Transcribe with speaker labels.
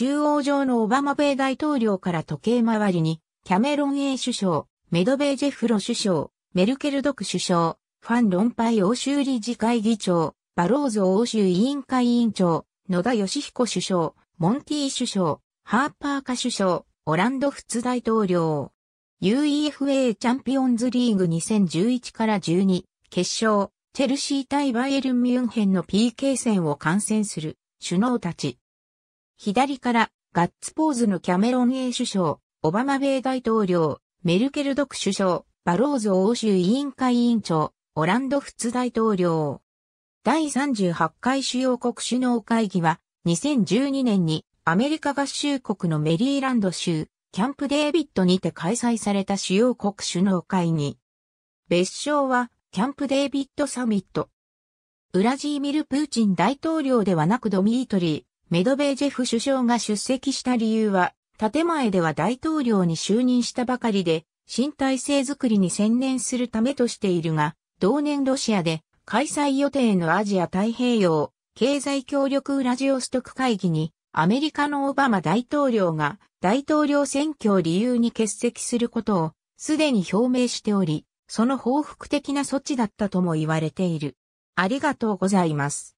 Speaker 1: 中央上のオバマ米大統領から時計回りに、キャメロン A 首相、メドベージェフロ首相、メルケルドク首相、ファン・ロンパイ欧州理事会議長、バローズ欧州委員会委員長、野田義彦首相、モンティ首相、ハーパーカ首相、オランド仏大統領。UEFA チャンピオンズリーグ2011から12、決勝、チェルシー対バイエルン・ミュンヘンの PK 戦を観戦する首脳たち。左から、ガッツポーズのキャメロン A 首相、オバマ米大統領、メルケルドク首相、バローズ欧州委員会委員長、オランドフツ大統領。第38回主要国首脳会議は、2012年にアメリカ合衆国のメリーランド州、キャンプデービッドにて開催された主要国首脳会議。別称は、キャンプデービッドサミット。ウラジーミル・プーチン大統領ではなくドミートリメドベージェフ首相が出席した理由は、建前では大統領に就任したばかりで、新体制づくりに専念するためとしているが、同年ロシアで開催予定のアジア太平洋経済協力ウラジオストク会議にアメリカのオバマ大統領が大統領選挙を理由に欠席することをすでに表明しており、その報復的な措置だったとも言われている。ありがとうございます。